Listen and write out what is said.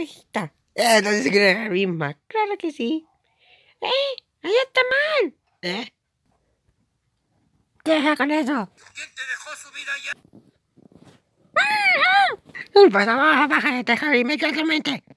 abejita. Eh, no se quiere la misma. Claro que sí. ¡Eh! ¡Ahí está mal! ¿Eh? ¿Qué deja con eso? ¿Quién te dejó subir allá? ¡Ah! ¡Ah! ¡Baja, a baja de teja,